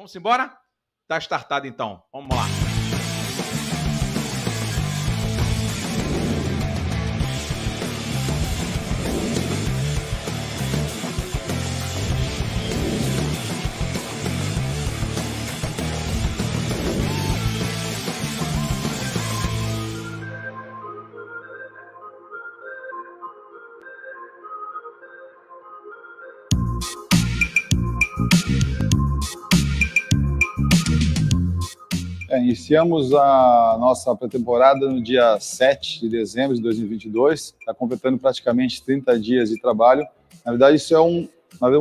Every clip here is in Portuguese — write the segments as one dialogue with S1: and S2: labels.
S1: Vamos embora? Tá startado então. Vamos lá. É, iniciamos a nossa pré-temporada no dia 7 de dezembro de 2022, está completando praticamente 30 dias de trabalho. Na verdade, isso é um,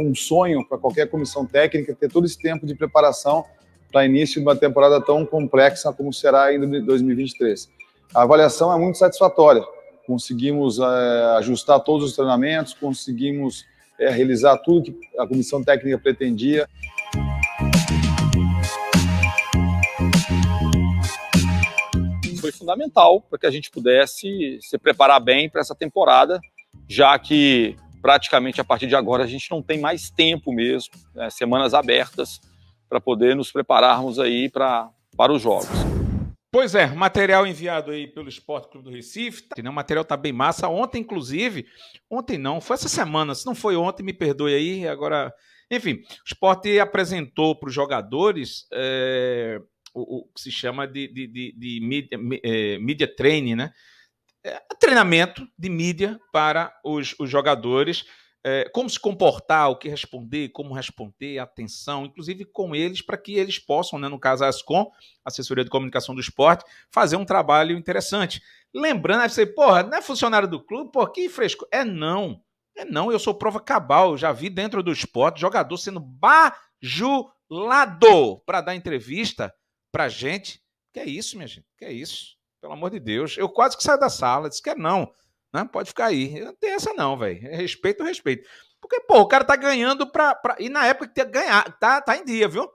S1: um sonho para qualquer comissão técnica ter todo esse tempo de preparação para início de uma temporada tão complexa como será em 2023. A avaliação é muito satisfatória. Conseguimos é, ajustar todos os treinamentos, conseguimos é, realizar tudo que a comissão técnica pretendia. fundamental para que a gente pudesse se preparar bem para essa temporada, já que praticamente a partir de agora a gente não tem mais tempo mesmo, né, semanas abertas, para poder nos prepararmos aí pra, para os jogos. Pois é, material enviado aí pelo Esporte Clube do Recife. Tá, né? O material tá bem massa. Ontem, inclusive, ontem não, foi essa semana. Se não foi ontem, me perdoe aí. Agora, enfim, o Esporte apresentou para os jogadores é, o, o que se chama de, de, de, de mídia, é, mídia training, né? É, treinamento de mídia para os, os jogadores, é, como se comportar, o que responder, como responder, atenção, inclusive com eles, para que eles possam, né, no caso a Ascom, Assessoria de Comunicação do Esporte, fazer um trabalho interessante. Lembrando, aí você, porra, não é funcionário do clube, por que fresco? É não. É não, eu sou prova cabal, eu já vi dentro do esporte jogador sendo bajulado para dar entrevista pra gente. Que é isso, minha gente? Que é isso? Pelo amor de Deus. Eu quase que saio da sala, disse que é não. Né? Pode ficar aí. Eu não tem essa, não, velho. É respeito, respeito. Porque, pô, o cara tá ganhando pra. pra... E na época que tinha ganhar, tá, tá em dia, viu?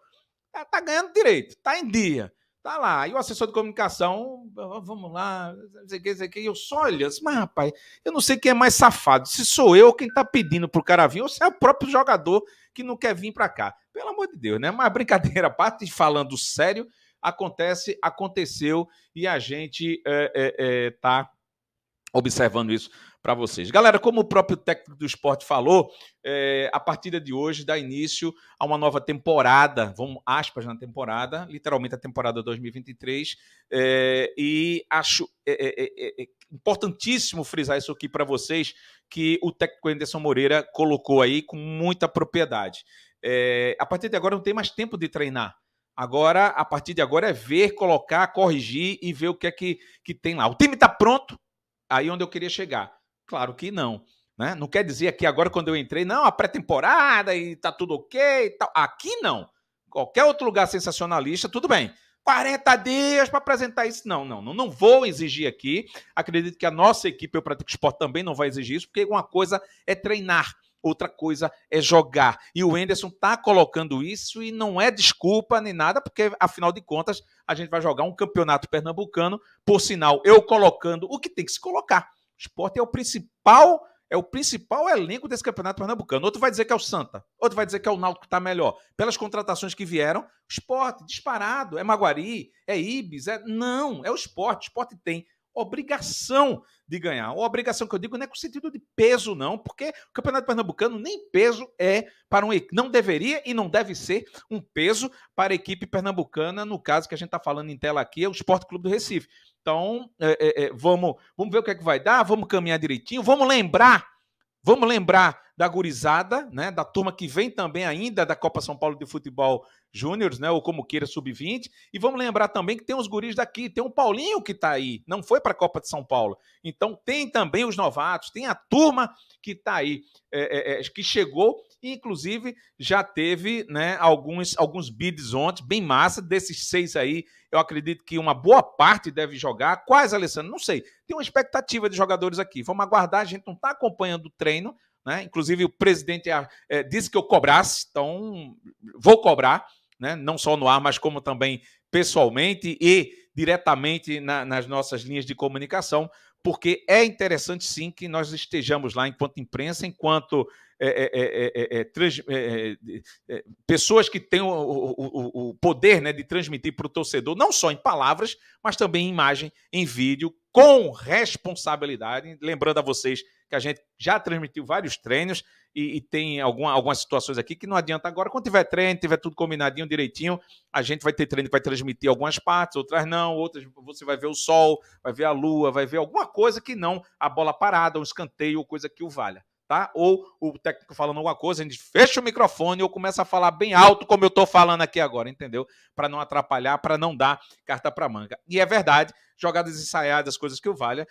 S1: É, tá ganhando direito, tá em dia. Tá lá. E o assessor de comunicação, vamos lá, não sei o que, não sei o que. E eu só olhando, assim, mas rapaz, eu não sei quem é mais safado. Se sou eu quem tá pedindo pro cara vir, ou se é o próprio jogador que não quer vir pra cá. Pelo amor de Deus, né? Mas brincadeira à parte, falando sério, acontece, aconteceu e a gente está é, é, é, observando isso para vocês. Galera, como o próprio técnico do esporte falou, é, a partida de hoje dá início a uma nova temporada, vamos aspas na temporada, literalmente a temporada 2023, é, e acho é, importantíssimo frisar isso aqui para vocês, que o técnico Anderson Moreira colocou aí com muita propriedade. a partir de agora não tem mais tempo de treinar. Agora, a partir de agora, é ver, colocar, corrigir e ver o que é que, que tem lá. O time está pronto? Aí onde eu queria chegar. Claro que não. Né? Não quer dizer que agora, quando eu entrei, não, a pré-temporada e tá tudo ok e tal. Aqui não. Qualquer outro lugar sensacionalista, tudo bem. 40 dias para apresentar isso. Não, não, não, vou exigir aqui. Acredito que a nossa equipe, o Prático Esporte, também não vai exigir isso, porque uma coisa é treinar, outra coisa é jogar. E o Enderson está colocando isso e não é desculpa nem nada, porque afinal de contas a gente vai jogar um campeonato pernambucano, por sinal, eu colocando o que tem que se colocar. O esporte é o principal é o principal elenco desse campeonato pernambucano. Outro vai dizer que é o Santa, outro vai dizer que é o Náutico que está melhor. Pelas contratações que vieram, o esporte disparado, é Maguari, é Ibis, é... Não, é o esporte. O esporte tem obrigação de ganhar. Ou obrigação que eu digo não é com sentido de peso, não, porque o Campeonato Pernambucano nem peso é para um. Não deveria e não deve ser um peso para a equipe pernambucana, no caso que a gente está falando em tela aqui, é o Esporte Clube do Recife. Então, é, é, é, vamos, vamos ver o que é que vai dar, vamos caminhar direitinho, vamos lembrar, vamos lembrar da gurizada, né, da turma que vem também ainda da Copa São Paulo de Futebol Júniores, né, ou como queira, sub-20. E vamos lembrar também que tem os guris daqui, tem o Paulinho que está aí, não foi para a Copa de São Paulo. Então tem também os novatos, tem a turma que está aí, é, é, é, que chegou e inclusive já teve né, alguns, alguns bids ontem, bem massa, desses seis aí, eu acredito que uma boa parte deve jogar. Quais, Alessandro? Não sei. Tem uma expectativa de jogadores aqui. Vamos aguardar, a gente não está acompanhando o treino, né? Inclusive, o presidente ah, eh, disse que eu cobrasse, então vou cobrar, né? não só no ar, mas como também pessoalmente e diretamente na, nas nossas linhas de comunicação, porque é interessante sim que nós estejamos lá enquanto imprensa, enquanto é, é, trans, pessoas que têm o, o, o poder né, de transmitir para o torcedor, não só em palavras, mas também em imagem, em vídeo, com responsabilidade. Lembrando a vocês que a gente já transmitiu vários treinos e, e tem alguma, algumas situações aqui que não adianta agora. Quando tiver treino, tiver tudo combinadinho, direitinho, a gente vai ter treino que vai transmitir algumas partes, outras não, outras você vai ver o sol, vai ver a lua, vai ver alguma coisa que não a bola parada, um escanteio ou coisa que o valha tá? Ou o técnico falando alguma coisa, a gente fecha o microfone ou começa a falar bem alto, como eu estou falando aqui agora, entendeu? Para não atrapalhar, para não dar carta para manga. E é verdade, jogadas ensaiadas, coisas que o valha,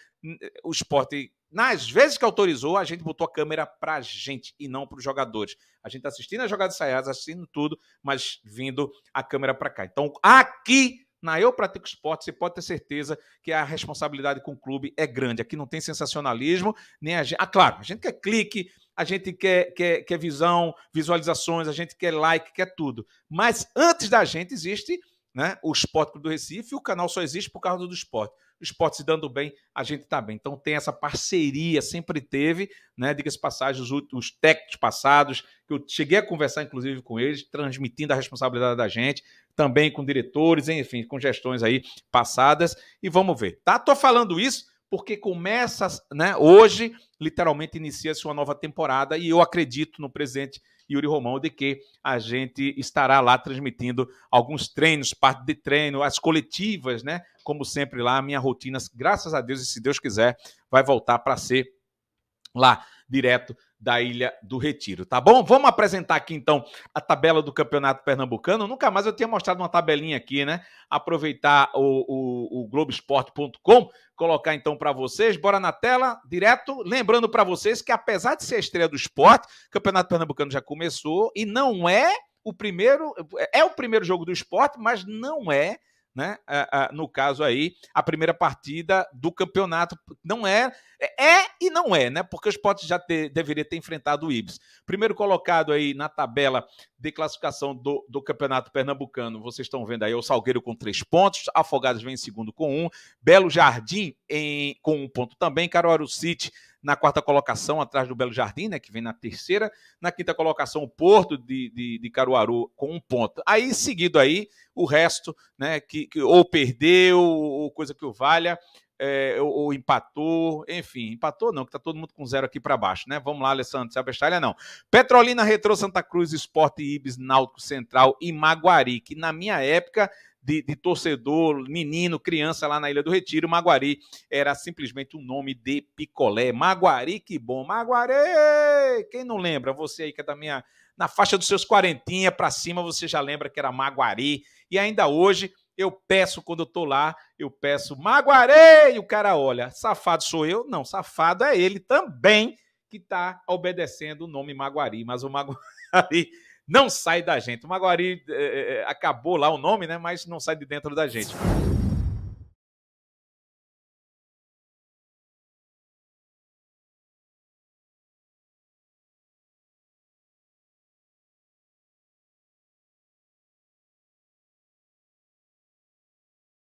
S1: o esporte nas vezes que autorizou, a gente botou a câmera para a gente e não para os jogadores. A gente está assistindo as jogadas ensaiadas, assistindo tudo, mas vindo a câmera para cá. Então, aqui na Eu Pratico Esporte, você pode ter certeza que a responsabilidade com o clube é grande. Aqui não tem sensacionalismo, nem a gente. Ah, claro, a gente quer clique, a gente quer, quer, quer visão, visualizações, a gente quer like, quer tudo. Mas antes da gente existe né, o Esporte Clube do Recife, o canal só existe por causa do esporte o esporte se dando bem, a gente está bem. Então tem essa parceria, sempre teve, né? Diga-se passagem, os, últimos, os técnicos passados, que eu cheguei a conversar, inclusive, com eles, transmitindo a responsabilidade da gente, também com diretores, enfim, com gestões aí passadas, e vamos ver. Tá? Tô falando isso porque começa, né? Hoje, literalmente, inicia-se uma nova temporada e eu acredito no presente Yuri Romão de que a gente estará lá transmitindo alguns treinos, parte de treino, as coletivas, né? Como sempre lá, a minha rotina, graças a Deus e se Deus quiser, vai voltar para ser lá direto da Ilha do Retiro, tá bom? Vamos apresentar aqui então a tabela do Campeonato Pernambucano. Nunca mais eu tinha mostrado uma tabelinha aqui, né? Aproveitar o, o, o Globoesporte.com, colocar então para vocês. Bora na tela, direto. Lembrando para vocês que apesar de ser estreia do esporte, o Campeonato Pernambucano já começou e não é o primeiro, é o primeiro jogo do esporte, mas não é né? no caso aí, a primeira partida do campeonato. Não é é e não é, né? Porque o esporte já ter, deveria ter enfrentado o Ibis. Primeiro colocado aí na tabela de classificação do, do Campeonato Pernambucano, vocês estão vendo aí o Salgueiro com três pontos, Afogados vem em segundo com um, Belo Jardim em, com um ponto também, Caruaru City na quarta colocação, atrás do Belo Jardim, né, que vem na terceira. Na quinta colocação, o Porto de, de, de Caruaru com um ponto. Aí, seguido aí, o resto, né, que, que ou perdeu, ou coisa que o valha, é, ou, ou, empatou, enfim, empatou não, que tá todo mundo com zero aqui para baixo, né? Vamos lá, Alessandro, se abestalha não. Petrolina, Retrô, Santa Cruz, Esporte, Ibis, Náutico Central e Maguari, que na minha época de, de, torcedor, menino, criança lá na Ilha do Retiro, Maguari era simplesmente o um nome de picolé. Maguari, que bom. Maguari! Quem não lembra? Você aí que é da minha. Na faixa dos seus quarentinha para cima, você já lembra que era Maguari. E ainda hoje eu peço quando eu tô lá, eu peço maguarei, o cara olha, safado sou eu? Não, safado é ele também que tá obedecendo o nome Maguari, mas o Maguari não sai da gente. O Maguari eh, eh, eh, acabou lá o nome, né, mas não sai de dentro da gente.